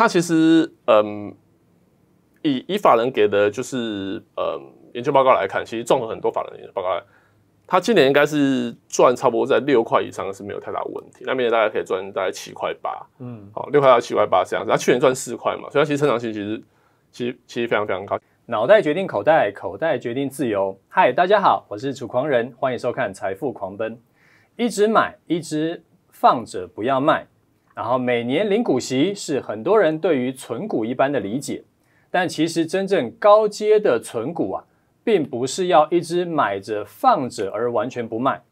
他其实，嗯，以以法人给的就是，嗯研究报告来看，其实综合很多法人研究报告，他今年应该是赚差不多在六块以上是没有太大问题，那明年大家可以赚大概七块八，嗯，好，六块到七块八这样子，他去年赚四块嘛，所以他其实成长性其实其实其实非常非常高。脑袋决定口袋，口袋决定自由。嗨，大家好，我是楚狂人，欢迎收看《财富狂奔》，一直买，一直放着，不要卖。然后每年领股息是很多人对于存股一般的理解，但其实真正高阶的存股啊，并不是要一直买着放着而完全不卖。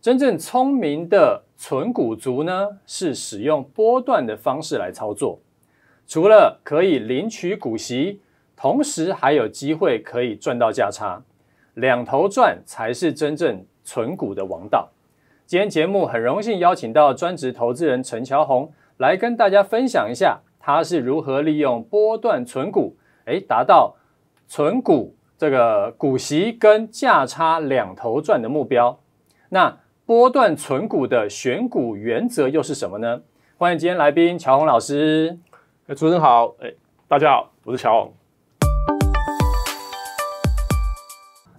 真正聪明的存股族呢，是使用波段的方式来操作，除了可以领取股息，同时还有机会可以赚到价差，两头赚才是真正存股的王道。今天节目很荣幸邀请到专职投资人陈乔红来跟大家分享一下，他是如何利用波段存股，哎，达到存股这个股息跟价差两头赚的目标。那波段存股的选股原则又是什么呢？欢迎今天来宾乔红老师，主持人好，哎，大家好，我是乔红。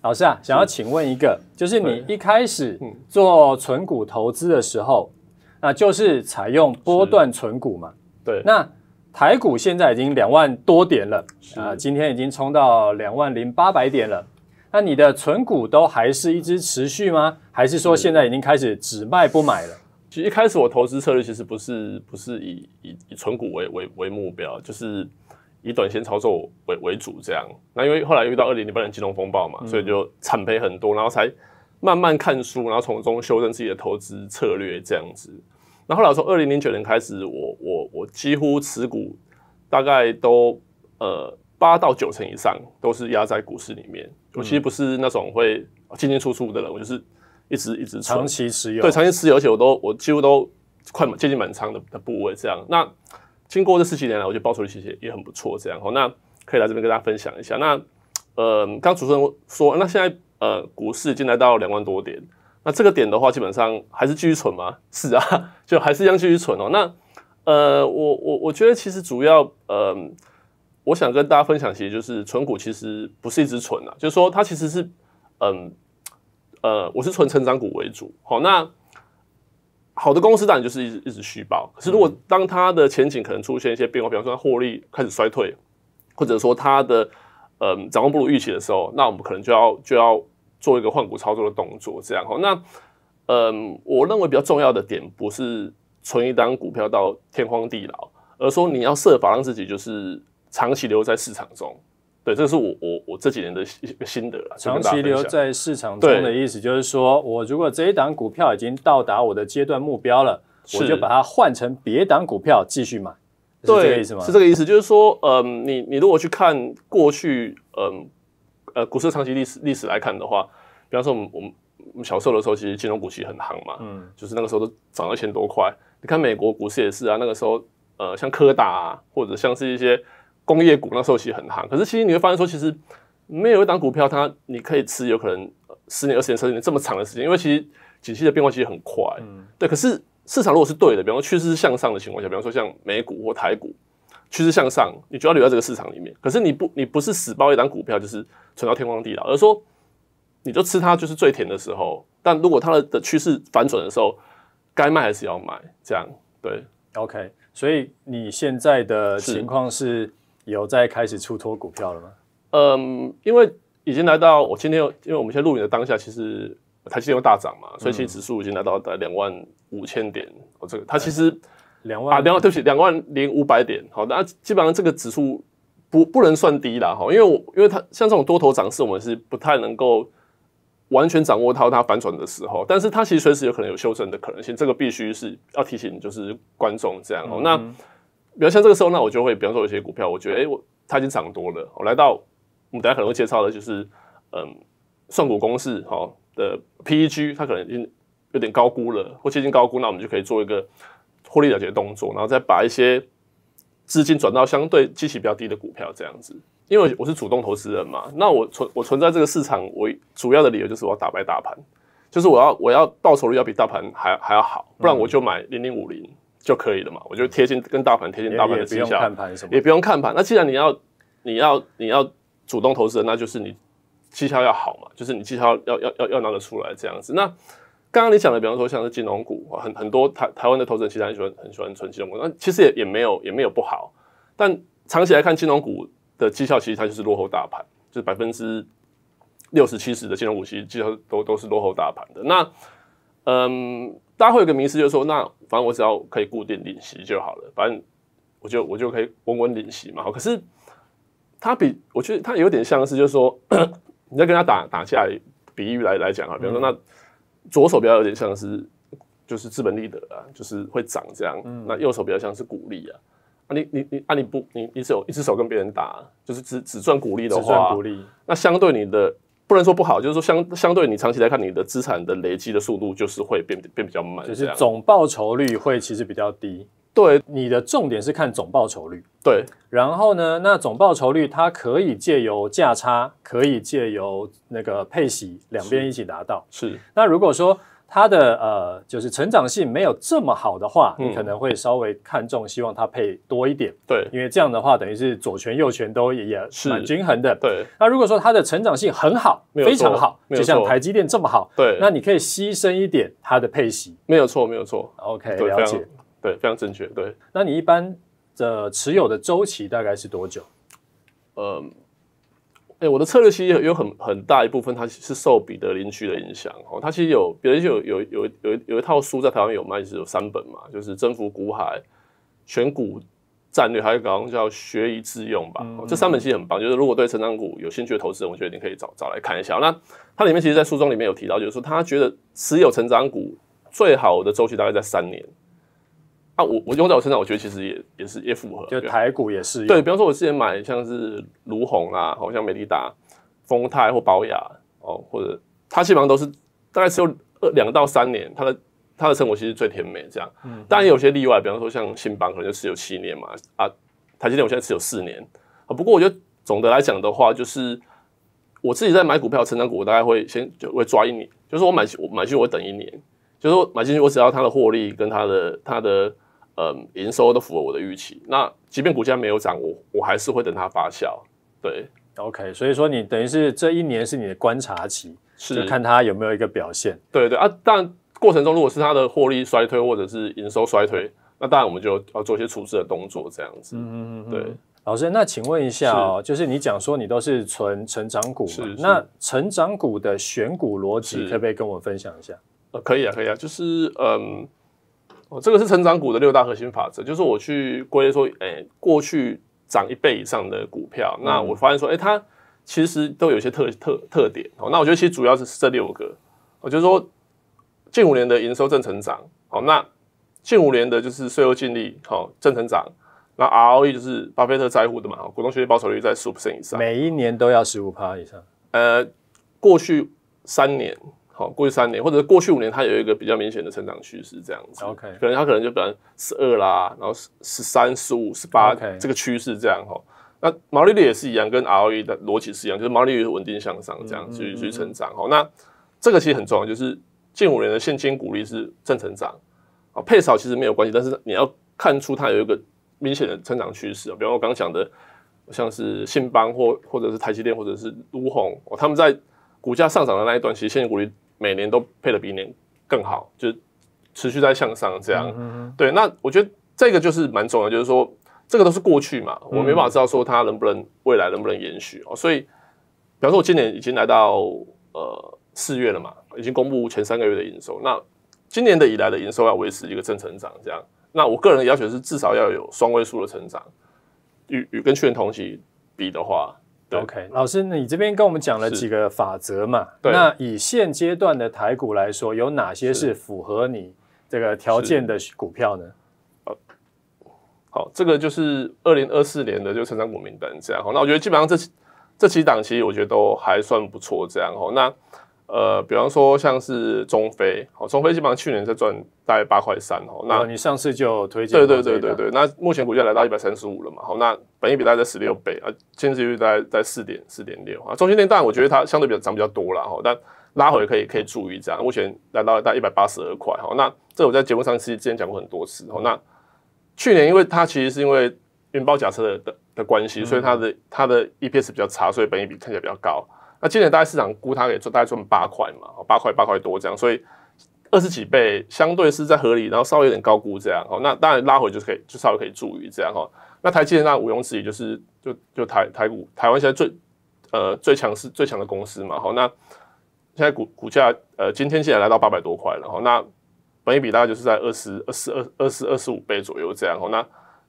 老师啊，想要请问一个，就是你一开始做存股投资的时候，那就是采用波段存股嘛？对，那台股现在已经两万多点了，啊，今天已经冲到两万零八百点了。那你的存股都还是一直持续吗？还是说现在已经开始只卖不买了？其实一开始我投资策略其实不是不是以以以存股为为为目标，就是。以短线操作为为主，这样。那因为后来遇到二零零八年金融风暴嘛，所以就惨赔很多，然后才慢慢看书，然后从中修正自己的投资策略，这样子。然后后来从二零零九年开始，我我我几乎持股大概都呃八到九成以上都是压在股市里面。我其实不是那种会进进出出的人，我就是一直一直长期持有，对长期持有，而且我都我几乎都快接近满仓的的部位这样。那经过这十几年来，我觉得报酬率其实也很不错。这样好，那可以来这边跟大家分享一下。那呃，刚主持人说，那现在呃，股市已经来到两万多点，那这个点的话，基本上还是继续存吗？是啊，就还是这样继续存哦。那呃，我我我觉得其实主要呃，我想跟大家分享，其实就是存股其实不是一直存啊，就是说它其实是嗯呃，我是存成长股为主。好，那。好的公司当然就是一直一直虚报，可是如果当它的前景可能出现一些变化，比方说它获利开始衰退，或者说它的嗯掌望不如预期的时候，那我们可能就要就要做一个换股操作的动作，这样哈。那嗯，我认为比较重要的点不是存一单股票到天荒地老，而说你要设法让自己就是长期留在市场中。对，这是我我我这几年的个心得了。长期留在市场中的意思就是说，我如果这一档股票已经到达我的阶段目标了，我就把它换成别档股票继续买，是这个意思吗？是这个意思，就是说，嗯，你你如果去看过去，嗯呃，股市长期历史历史来看的话，比方说我们我们我们小时候的时候，其实金融股其实很行嘛，嗯，就是那个时候都涨了一千多块。你看美国股市也是啊，那个时候呃，像柯达或者像是一些。工业股那时候其实很夯，可是其实你会发现说，其实没有一档股票，它你可以吃，有可能十年、二十年、三十年这么长的时间，因为其实景气的变化其实很快。嗯，对。可是市场如果是对的，比方说趋势向上的情况下，比方说像美股或台股趋势向上，你就要留在这个市场里面。可是你不，你不是死抱一档股票就是存到天荒地老，而是说你就吃它就是最甜的时候。但如果它的的趋势反转的时候，该卖还是要卖。这样对，OK。所以你现在的情况是。有再开始出脱股票了吗？嗯，因为已经来到我今天，因为我们现在录影的当下，其实台积电又大涨嘛，所以其实指数已经来到在两万五千点。哦，这个它其实两万啊，两万对不起，两万零五百点。好，那基本上这个指数不不能算低了。哈，因为因为它像这种多头涨势，我们是不太能够完全掌握到它反转的时候。但是它其实随时有可能有修正的可能性，这个必须是要提醒就是观众这样。哦，那。比如像这个时候，那我就会，比方说有些股票，我觉得，哎，我它已经涨多了。我来到我们等下可能会介绍的，就是嗯，算股公式哈的 PEG，它可能已经有点高估了，或接近高估，那我们就可以做一个获利了结动作，然后再把一些资金转到相对基期比较低的股票这样子。因为我是主动投资人嘛，那我存我存在这个市场，我主要的理由就是我要打败大盘，就是我要我要报酬率要比大盘还还要好，不然我就买零零五零。就可以了嘛，我就贴近跟大盘贴近大盘的绩效，也不用看盘什么。也不用看盘。那既然你要你要你要主动投资人，那就是你绩效要好嘛，就是你绩效要要要要拿得出来这样子。那刚刚你讲的，比方说像是金融股，很很多台台湾的投资人其实很喜欢很喜欢存金融股，那其实也也没有也没有不好，但长期来看，金融股的绩效其实它就是落后大盘，就是百分之六十七十的金融股其实绩效都都是落后大盘的。那嗯。大家会有个名思，就是说那反正我只要可以固定利息就好了，反正我就我就可以稳稳利息嘛。可是它比我觉得它有点像是，就是说 你在跟他打打架比喻来来讲啊，比如说那左手比较有点像是就是资本利得啊，就是会涨这样。嗯。那右手比较像是股利啊，啊你你你啊你不你你只有一只手跟别人打，就是只只赚股利的话，那相对你的。不能说不好，就是说相相对你长期来看，你的资产的累积的速度就是会变变比较慢，就是总报酬率会其实比较低。对，你的重点是看总报酬率。对，然后呢，那总报酬率它可以借由价差，可以借由那个配息两边一起达到。是，那如果说。他的呃，就是成长性没有这么好的话，你可能会稍微看重，希望他配多一点。对，因为这样的话，等于是左拳右拳都也是蛮均衡的。对。那如果说他的成长性很好，非常好，就像台积电这么好，对，那你可以牺牲一点他的配息。没有错，没有错。OK，了解。对，非常正确。对。那你一般的持有的周期大概是多久？呃。对我的策略其实有很很大一部分，它是受彼得林区的影响哦。它其实有彼得林有有有有有一套书在台湾有卖，是有三本嘛，就是《征服股海》《选股战略》，还有刚刚叫《学以致用》吧。这三本其实很棒，就是如果对成长股有兴趣的投资人，我觉得你可以找找来看一下。那它里面其实，在书中里面有提到，就是说他觉得持有成长股最好的周期大概在三年。啊，我我用在我身上，我觉得其实也也是也符合，就台股也是对。比方说，我之前买像是卢红啊，好像美利达、丰泰或宝雅哦，或者它基本上都是大概只有两到三年，它的它的成果其实最甜美这样。当然有些例外，比方说像新邦可能就持有七年嘛，啊，台积电我现在持有四年。不过我觉得总的来讲的话，就是我自己在买股票成长股，我大概会先就会抓一年，就是我买买进去我等一年，就是说买进去我只要它的获利跟它的它的。嗯，营收都符合我的预期。那即便股价没有涨，我我还是会等它发酵。对，OK。所以说，你等于是这一年是你的观察期，是看它有没有一个表现。对对啊，但过程中如果是它的获利衰退或者是营收衰退，那当然我们就要做一些处置的动作，这样子。嗯嗯嗯。对，老师，那请问一下哦，就是你讲说你都是存成长股，那成长股的选股逻辑，可不可以跟我分享一下？呃，可以啊，可以啊，就是嗯。哦，这个是成长股的六大核心法则，就是我去归说，哎，过去涨一倍以上的股票，那我发现说，哎，它其实都有些特特特点。哦，那我觉得其实主要是是这六个，我就说近五年的营收正成长，哦，那近五年的就是税后净利好正成长，那 ROE 就是巴菲特在乎的嘛，股东学习报酬率在十五以上，每一年都要十五以上，呃，过去三年。好，过去三年或者过去五年，它有一个比较明显的成长趋势，这样子。O K. 可能它可能就可能十二啦，然后十十三、十五、十八这个趋势这样。哈，那毛利率也是一样，跟 ROE 的逻辑是一样，就是毛利率稳定向上，这样去去成长。好，那这个其实很重要，就是近五年的现金股利是正成长。啊，配少其实没有关系，但是你要看出它有一个明显的成长趋势。啊，比方我刚刚讲的，像是信邦或或者是台积电或者是都鸿，哦，他们在股价上涨的那一段，其实现金股利。每年都配的比年更好，就是持续在向上这样。对，那我觉得这个就是蛮重要的，就是说这个都是过去嘛，我没办法知道说它能不能未来能不能延续哦。所以，比方说，我今年已经来到呃四月了嘛，已经公布前三个月的营收，那今年的以来的营收要维持一个正成长这样。那我个人的要求是，至少要有双位数的成长。与与跟去年同期比的话。OK，老师，你这边跟我们讲了几个法则嘛？对，那以现阶段的台股来说，有哪些是符合你这个条件的股票呢？好，这个就是二零二四年的就成长股名单，这样。那我觉得基本上这这几档其实我觉得都还算不错，这样。哦，那。呃，比方说像是中非，好，中非基本上去年在赚大概八块三哦。那你上次就推荐。对对对对对。那目前股价来到一百三十五了嘛？好，那本益比大概在十六倍啊，现值率在在四点四点六啊。中心电，当然我觉得它相对比较涨比较多了哈，但拉回可以可以注意这样。目前来到大概一百八十二块哈。那这我在节目上其实之前讲过很多次哦。那去年因为它其实是因为运保假设的的关系，所以它的它的 EPS 比较差，所以本益比看起来比较高。那今年大概市场估它给赚大概赚八块嘛，八块八块多这样，所以二十几倍相对是在合理，然后稍微有点高估这样。哦，那当然拉回就是可以，就稍微可以注意这样哈。那台积电那毋庸置疑就是就就台台股台湾现在最呃最强是最强的公司嘛。好，那现在股股价呃今天竟在来到八百多块了。好，那本益比大概就是在二十二十二二十二十五倍左右这样。好，那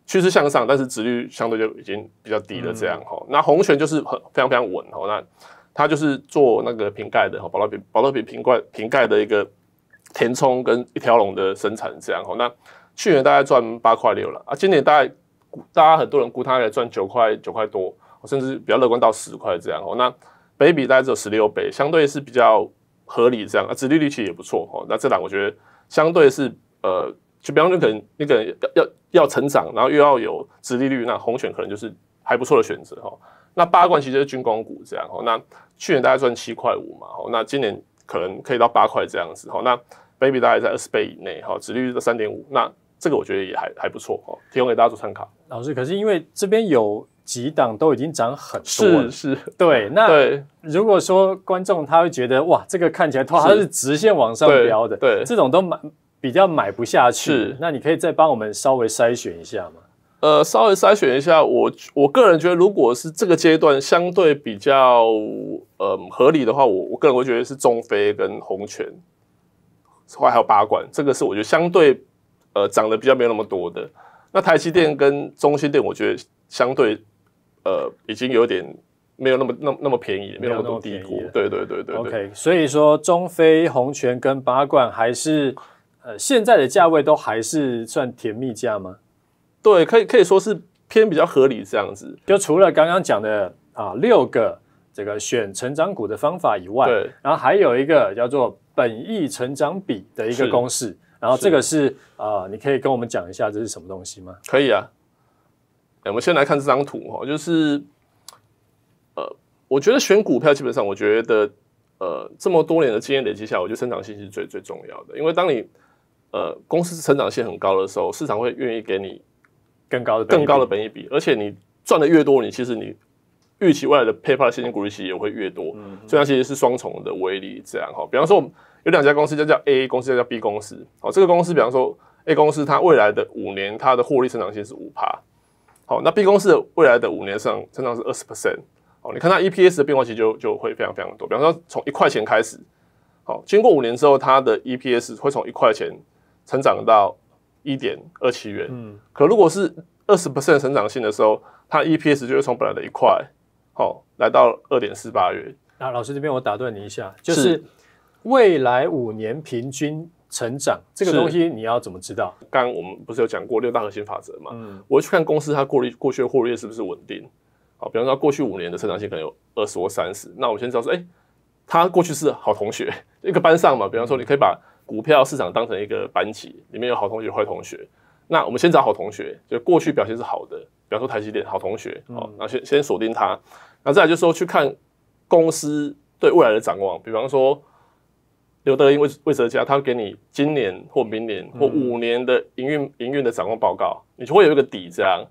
趋势向上，但是值率相对就已经比较低了这样。哈，那红圈就是很非常非常稳。好，那。它就是做那个瓶盖的，哈，保乐比保乐比瓶盖瓶盖的一个填充跟一条龙的生产这样，哈，那去年大概赚八块六了，啊，今年大概大家很多人估它也赚九块九块多，甚至比较乐观到十块这样，哦。那倍比大概只有十六倍，相对是比较合理这样，啊，殖利率其实也不错，哦。那这两我觉得相对是呃，就比方说可能那个要要要成长，然后又要有殖利率，那红选可能就是还不错的选择，哈。那八冠其实是军工股这样，哦。那去年大概赚七块五嘛，那今年可能可以到八块这样子，那 baby 大概在二十倍以内，哈，值率在三点五，那这个我觉得也还还不错，哦，提供给大家做参考。老师，可是因为这边有几档都已经涨很多，是是，对。那如果说观众他会觉得哇，这个看起来它是直线往上飙的，对，这种都买比较买不下去，是。那你可以再帮我们稍微筛选一下吗？呃，稍微筛选一下，我我个人觉得，如果是这个阶段相对比较呃合理的话，我我个人会觉得是中非跟红泉，此外还有八冠，这个是我觉得相对呃涨得比较没有那么多的。那台积电跟中芯电，我觉得相对呃已经有点没有那么那那么便宜，没有那么低谷。对对对对。OK，所以说中非、红泉跟八冠还是呃现在的价位都还是算甜蜜价吗？对，可以可以说，是偏比较合理这样子。就除了刚刚讲的啊六个这个选成长股的方法以外，然后还有一个叫做本益成长比的一个公式。然后这个是啊，你可以跟我们讲一下这是什么东西吗？可以啊。我们先来看这张图哈，就是呃，我觉得选股票基本上，我觉得呃这么多年的经验累积下，我觉得成长性是最最重要的。因为当你呃公司成长性很高的时候，市场会愿意给你。更高的更高的本益比，而且你赚的越多，你其实你预期未来的 PayPal 现金股利息也会越多，所以它其实是双重的威力。这样哈，比方说我们有两家公司，就叫 A 公司，叫 B 公司。好，这个公司比方说 A 公司，它未来的五年它的获利成长性是五趴，好，那 B 公司的未来的五年上成长是二十 percent，好，你看它 EPS 的变化其实就就会非常非常多。比方说从一块钱开始，好，经过五年之后，它的 EPS 会从一块钱成长到。一点二七元，嗯，可如果是二十成长性的时候，它 EPS 就会从本来的一块，好，来到二点四八元。那老师这边我打断你一下，就是未来五年平均成长这个东西，你要怎么知道？刚刚我们不是有讲过六大核心法则嘛？嗯，我去看公司它过滤过去的获利是不是稳定，好，比方说过去五年的成长性可能有二十或三十，那我先知道说，哎，它过去是好同学，一个班上嘛，比方说你可以把。股票市场当成一个班级，里面有好同学、坏同学。那我们先找好同学，就过去表现是好的，比方说台积电，好同学，好，那先先锁定它。然再再就是说，去看公司对未来的展望，比方说刘德英、魏魏哲嘉，他给你今年或明年或五年的营运营运的展望报告，你就会有一个底。这样，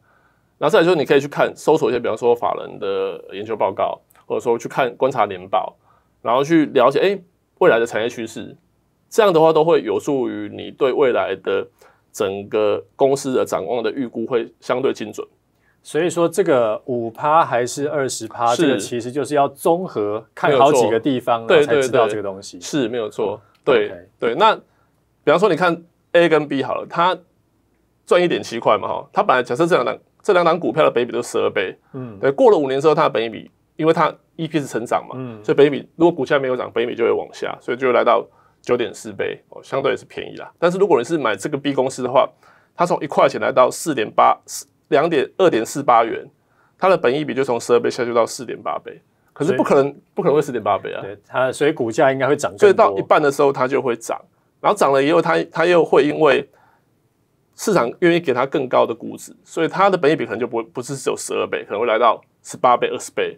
然后再就是你可以去看搜索一些，比方说法人的研究报告，或者说去看观察年报，然后去了解哎未来的产业趋势。这样的话都会有助于你对未来的整个公司的展望的预估会相对精准。所以说这个五趴还是二十趴，这个其实就是要综合看好几个地方，对知道这个东西是没有错。对对，那比方说你看 A 跟 B 好了，它赚一点七块嘛哈，它本来假设这两档这两档股票的倍比都十二倍，嗯，对，过了五年之后，它的倍比，因为它 E P 是成长嘛，嗯，所以倍比如果股价没有涨，倍比就会往下，所以就来到。九点四倍，哦，相对也是便宜啦。但是如果你是买这个 B 公司的话，它从一块钱来到四点八，四两点二点四八元，它的本益比就从十二倍下去到四点八倍。可是不可能，不可能会四点八倍啊！对，它所以股价应该会涨。所以到一半的时候它就会涨，然后涨了以后它它又会因为市场愿意给它更高的估值，所以它的本益比可能就不不是只有十二倍，可能会来到十八倍、二十倍。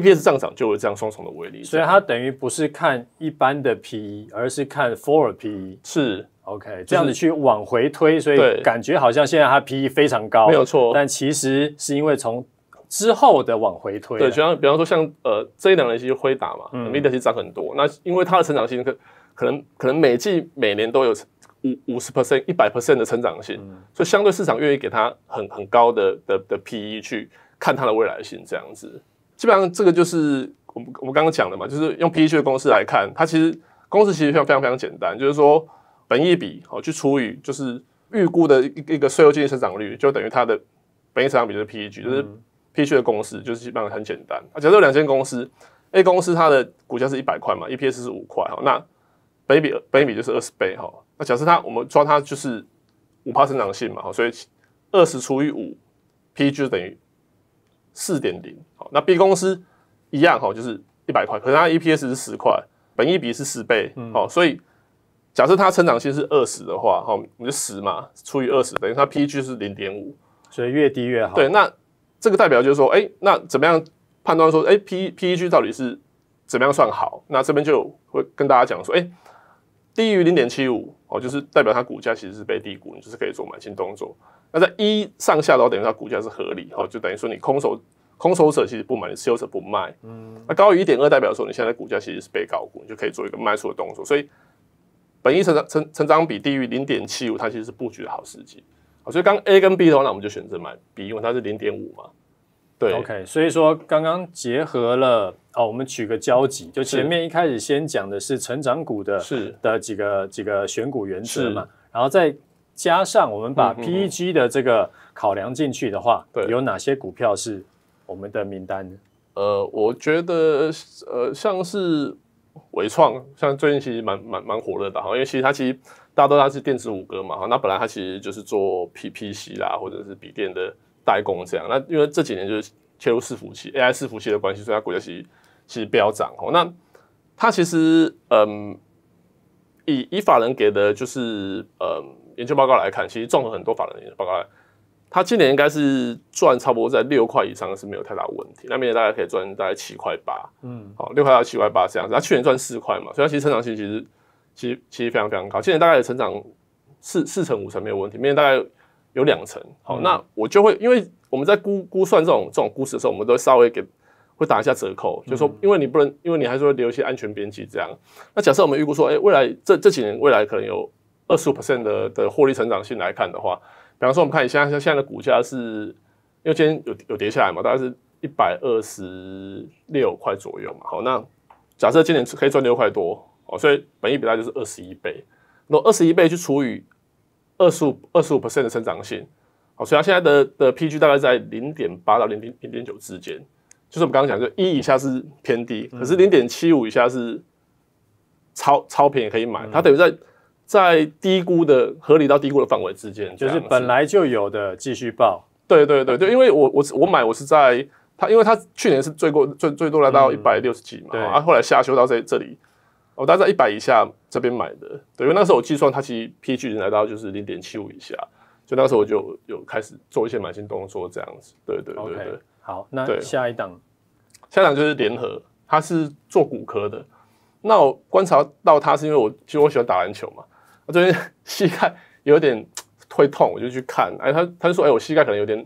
P s 是上涨，就有这样双重的威力，所以它等于不是看一般的 P E，而是看 Forward P E。是，OK，这样子去往回推，所以感觉好像现在它 P E 非常高，没有错。但其实是因为从之后的往回推，对，就像比方说像呃这一两年其实辉达嘛，那 e T 实涨很多，那因为它的成长性可可能可能每季每年都有五五十 percent、一百 percent 的成长性，所以相对市场愿意给它很很高的的的 P E，去看它的未来性，这样子。基本上这个就是我们我们刚刚讲的嘛，就是用 PEG 的公式来看，它其实公式其实非常非常简单，就是说本益比哦去除以就是预估的一一个税后经营成长率，就等于它的本益成长比就是 PEG，就是 PEG 的公式就是基本上很简单。假设有两间公司，A 公司它的股价是一百块嘛，EPS 是五块哈，那 b 比 b 比就是二十倍哈。那假设它我们抓它就是五成长性嘛，所以二十除以五 p g 就等于。四点零，好，那 B 公司一样哈，就是一百块，可是它 EPS 是十块，本一比是十倍，嗯，好，所以假设它成长性是二十的话，哈，们就十嘛除以二十，等于它 PEG 是零点五，所以越低越好。对，那这个代表就是说，哎，那怎么样判断说，哎，PPEG 到底是怎么样算好？那这边就会跟大家讲说，哎。低于零点七五哦，就是代表它股价其实是被低估，你就是可以做买进动作。那在一上下的话，等于它股价是合理哦，就等于说你空手空手者其实不买，持有者不卖。嗯，那高于一点二，代表说你现在股价其实是被高估，你就可以做一个卖出的动作。所以，本益成长成成长比低于零点七五，它其实是布局的好时机。好，所以刚 A 跟 B 的话，那我们就选择买 B，因为它是零点五嘛。对，OK，所以说刚刚结合了哦，我们取个交集，就前面一开始先讲的是成长股的，是的几个几个选股原则嘛，然后再加上我们把 PEG 的这个考量进去的话，对，有哪些股票是我们的名单呢？呃，我觉得呃像是伟创，像最近其实蛮蛮蛮火的哈，因为其实它其实大家都它是电子五哥嘛，哈，那本来它其实就是做 PPC 啦或者是笔电的。代工这样，那因为这几年就是切入伺服器、AI 伺服器的关系，所以它股价其实其实飙涨哦。那它其实嗯，以以法人给的就是嗯研究报告来看，其实综合很多法人研究报告，它今年应该是赚差不多在六块以上是没有太大问题。那明年大概可以赚大概七块八，嗯，好，六块到七块八这样子。它去年赚四块嘛，所以它其实成长性其实其实其实非常非常高。今年大概也成长四四成五成没有问题，明年大概。有两层，好，那我就会，因为我们在估估算这种这种估值的时候，我们都稍微给会打一下折扣，就是说因为你不能，因为你还会留一些安全边际这样。那假设我们预估说，哎，未来这这几年未来可能有二十五 percent 的的获利成长性来看的话，比方说我们看一下，像现在的股价是，因为今天有有跌下来嘛，大概是一百二十六块左右嘛，好，那假设今年可以赚六块多，哦，所以本益比大就是二十一倍，那二十一倍去除以。二十五二十五 percent 的成长性，好，所以它现在的的 P/G 大概在零点八到零点零点九之间，就是我们刚刚讲，就一以下是偏低，可是零点七五以下是超超便宜可以买，它等于在在低估的合理到低估的范围之间，就是本来就有的继续报，对对对对，因为我我我买我是在它因为它去年是最过最最多来到一百六十几嘛，对，啊后来下修到这这里。我大概一百以下这边买的，对，因为那时候我计算它其实 P g 比来到就是零点七五以下，所以那时候我就有开始做一些买进动作这样子，对对对。好，那下一档，下一档就是联合，它是做骨科的。那我观察到它是因为我其实我喜欢打篮球嘛，我最近 膝盖有点会痛，我就去看，哎，他他就说，哎，我膝盖可能有点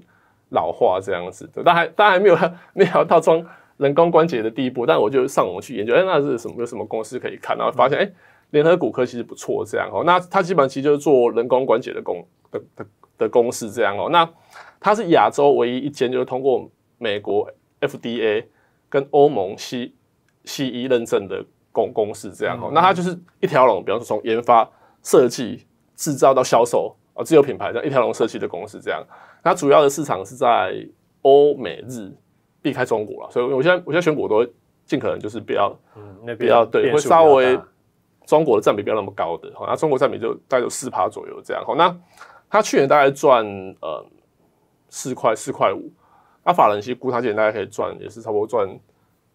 老化这样子，但还但还没有没有到装。人工关节的第一步，但我就上网去研究，哎，那是什么？有什么公司可以看？然后发现，哎，联合骨科其实不错，这样哦。那它基本上其实就是做人工关节的公的的的公司这样哦。那它是亚洲唯一一间，就是通过美国 FDA 跟欧盟西西 E 认证的公公司这样哦。那它就是一条龙，比方说从研发、设计、制造到销售，啊，自有品牌样一条龙设计的公司这样。它主要的市场是在欧美日。避开中国了，所以我现在我现在选股都尽可能就是比较，比较对会稍微中国的占比不要那么高的，好，那中国占比就大概有四趴左右这样，好，那他去年大概赚呃四块四块五，那法其实估他今年大概可以赚也是差不多赚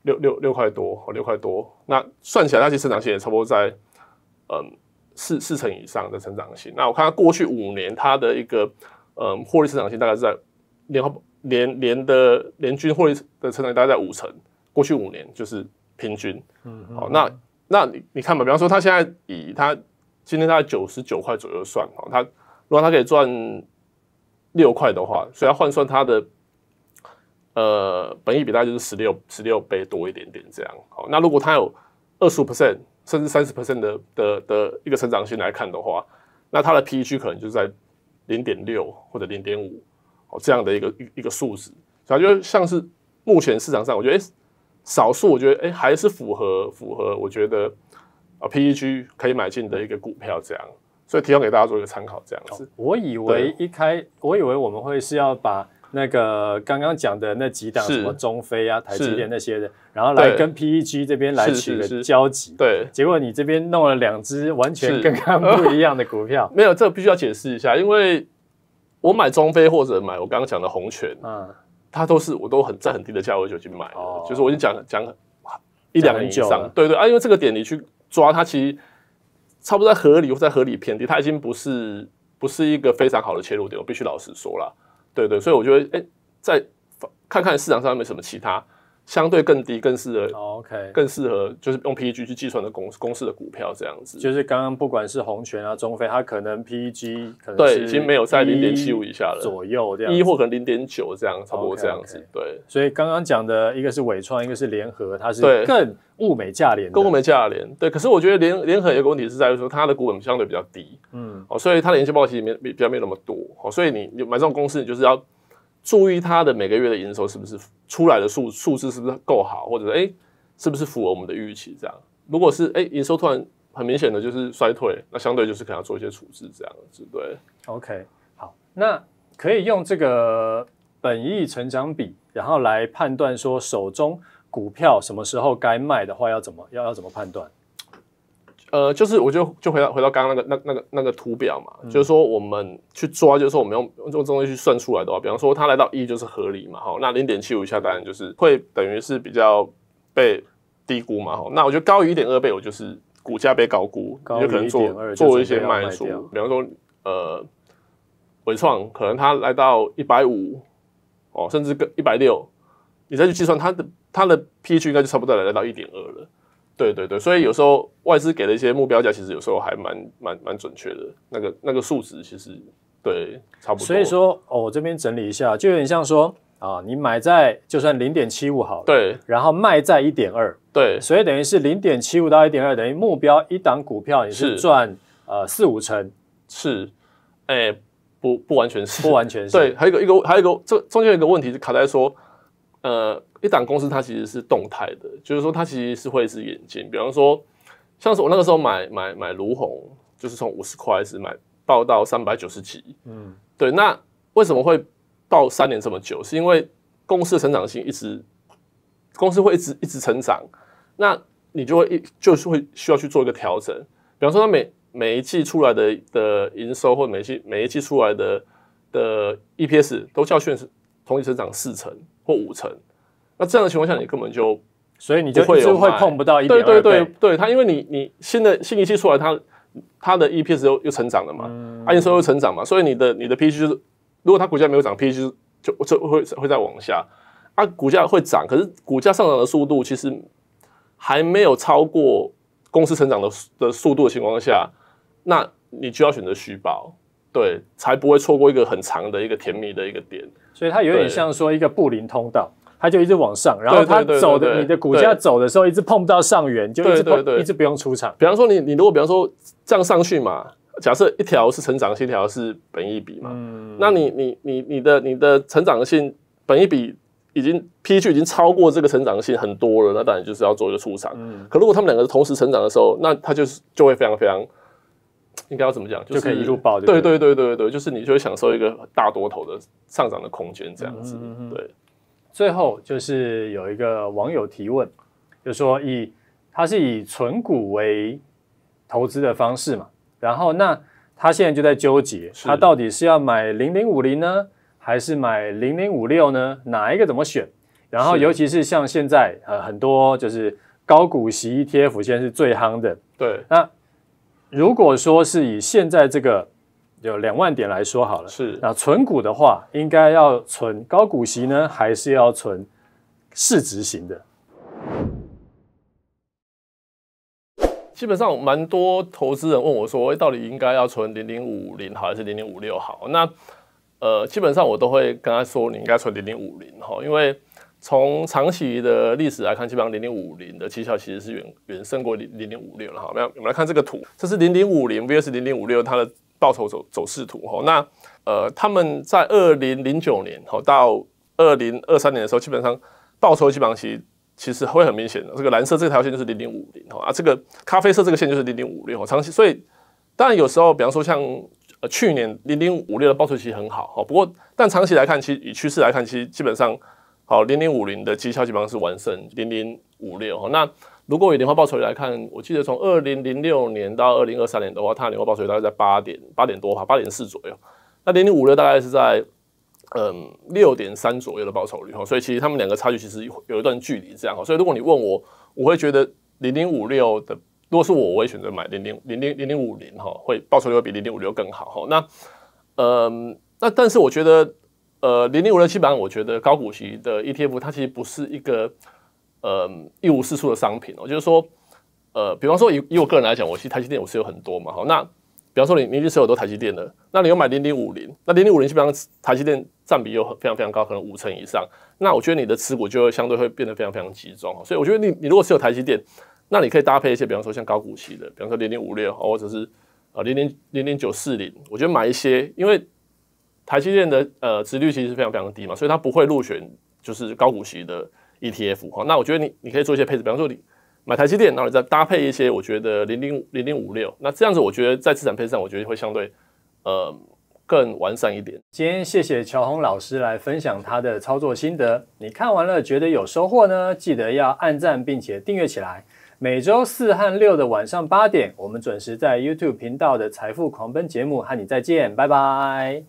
六六六块多，好六块多，那算起来那实成长性也差不多在嗯四四成以上的成长性，那我看他过去五年它的一个嗯获利成长性大概是在年化。年年的年均汇率的成长大概在五成，过去五年就是平均。嗯，好，那那你你看吧，比方说他现在以他今天概九十九块左右算，好，他如果他可以赚六块的话，所以他换算他的呃本益比大概就是十六十六倍多一点点这样。好，那如果他有二十五 percent 甚至三十 percent 的的的一个成长性来看的话，那他的 P E 区可能就在零点六或者零点五。这样的一个一个数值，然后就像是目前市场上，我觉得哎，少数我觉得哎还是符合符合，我觉得啊 PEG 可以买进的一个股票这样，所以提供给大家做一个参考这样子。我以为一开，我以为我们会是要把那个刚刚讲的那几档什么中非啊、台积电那些的，然后来跟 PEG 这边来取个交集，对。结果你这边弄了两只完全跟它不一样的股票，没有，这必须要解释一下，因为。我买中非或者买我刚刚讲的红泉，嗯，它都是我都很在很低的价位就去买了，就是我已经讲讲一两年以上，对对啊，因为这个点你去抓，它其实差不多在合理或在合理偏低，它已经不是不是一个非常好的切入点，我必须老实说了，对对，所以我觉得哎，在看看市场上有没有什么其他。相对更低，更适合。OK，更适合就是用 PEG 去计算的公公司的股票这样子。就是刚刚不管是红泉啊、中非，它可能 PEG 可能对已经没有在零点七五以下了左右，这样一或可能零点九这样，差不多这样子。对。所以刚刚讲的一个是伟创，一个是联合，它是更物美价廉。物美价廉，对。可是我觉得联联合有个问题是在说它的股本相对比较低，嗯，哦，所以它的研究报告其实没比较没有那么多，哦，所以你你买这种公司你就是要。注意它的每个月的营收是不是出来的数数字是不是够好，或者哎是不是符合我们的预期？这样，如果是哎营收突然很明显的就是衰退，那相对就是可能要做一些处置，这样，子，对？OK，好，那可以用这个本益成长比，然后来判断说手中股票什么时候该卖的话，要怎么要要怎么判断？呃，就是我就就回到回到刚刚那个那那个那个图表嘛，就是说我们去抓，就是说我们用用这种东西去算出来的话，比方说它来到一就是合理嘛，哈，那零点七五以下当然就是会等于是比较被低估嘛，哈，那我觉得高于一点二倍，我就是股价被高估，就可能做做一些卖出，比方说呃，伟创可能它来到一百五哦，甚至更一百六，你再去计算它的它的 P/E 应该就差不多来来到一点二了。对对对，所以有时候外资给的一些目标价，其实有时候还蛮蛮蛮准确的。那个那个数值其实对差不多。所以说，我这边整理一下，就有点像说啊，你买在就算零点七五好，对，然后卖在一点二，对，所以等于是零点七五到一点二，等于目标一档股票你是赚呃四五成，是，哎，不不完全是，不完全是。对，还有一个一个还有一个这中间有一个问题是卡在说。呃，一档公司它其实是动态的，就是说它其实是会是演进。比方说，像是我那个时候买买买卢红，就是从五十块是买报到三百九十几，嗯，对。那为什么会报三年这么久？是因为公司的成长性一直，公司会一直一直成长，那你就会一就是会需要去做一个调整。比方说，它每每一季出来的的营收，或每一季每一季出来的的 EPS 都叫现是。同比成长四成或五成，那这样的情况下，你根本就，所以你就就会碰不到一对对对对，它因为你你新的新一器出来，它它的 EPS 又又成长了嘛，营业收入成长嘛，所以你的你的 P/E 就是如果它股价没有涨，P/E 就就会会再往下，啊，股价会涨，可是股价上涨的速度其实还没有超过公司成长的的速度的情况下，那你就要选择虚报。对，才不会错过一个很长的一个甜蜜的一个点，所以它有点像说一个布林通道，它就一直往上，然后它走的你的股价走的时候一直碰不到上缘，就一直一直不用出场。比方说你你如果比方说这样上去嘛，假设一条是成长性，一条是本益比嘛，那你你你你的你的成长性本益比已经 p G 已经超过这个成长性很多了，那当然就是要做一个出场。可如果他们两个同时成长的时候，那它就是就会非常非常。应该要怎么讲？就可以一路爆对对对对对对，就是你就会享受一个大多头的上涨的空间这样子。对，最后就是有一个网友提问，就说以他是以存股为投资的方式嘛，然后那他现在就在纠结，他到底是要买零零五零呢，还是买零零五六呢？哪一个怎么选？然后尤其是像现在呃很多就是高股息 ETF 现在是最夯的，对，那。如果说是以现在这个有两万点来说好了，是那存股的话，应该要存高股息呢，还是要存市值型的？基本上，蛮多投资人问我，说到底应该要存零点五零好，还是零点五六好？那呃，基本上我都会跟他说，你应该存零点五零哈，因为。从长期的历史来看，基本上零零五零的绩效其实是远远胜过零零五六了。好，那我们来看这个图，这是零零五零 vs 零零五六它的报酬走走势图。哈。那呃，他们在二零零九年哈到二零二三年的时候，基本上报酬基本上其实其实会很明显的。这个蓝色这条线就是零零五零，啊，这个咖啡色这个线就是零零五六。长期，所以当然有时候，比方说像呃去年零零五六的报酬其实很好，哈，不过但长期来看，其实以趋势来看，其实基本上。好，零零五零的绩效基本上是完胜零零五六。那如果以年化报酬率来看，我记得从二零零六年到二零二三年的话，它的年化报酬率大概在八点八点多哈，八点四左右。那零零五六大概是在嗯六点三左右的报酬率哈，所以其实他们两个差距其实有一段距离这样哈。所以如果你问我，我会觉得零零五六的，如果是我，我会选择买零零零零零零五零哈，会报酬率会比零零五六更好哈。那嗯，那但是我觉得。呃，零零五六七上我觉得高股息的 ETF，它其实不是一个呃一无是处的商品哦。就是说，呃，比方说以以我个人来讲，我实台积电，我是有很多嘛。好，那比方说你平均持有都台积电的，那你又买零零五零，那零零五零基本上台积电占比又非常非常高，可能五成以上。那我觉得你的持股就会相对会变得非常非常集中。所以我觉得你你如果是有台积电，那你可以搭配一些，比方说像高股息的，比方说零零五六或者是呃零零零零九四零，我觉得买一些，因为。台积电的呃值率其实非常非常低嘛，所以它不会入选就是高股息的 ETF。那我觉得你你可以做一些配置，比方说你买台积电，然后再搭配一些我觉得零零五零零五六，那这样子我觉得在资产配置上我觉得会相对呃更完善一点。今天谢谢乔红老师来分享他的操作心得，你看完了觉得有收获呢，记得要按赞并且订阅起来。每周四和六的晚上八点，我们准时在 YouTube 频道的财富狂奔节目和你再见，拜拜。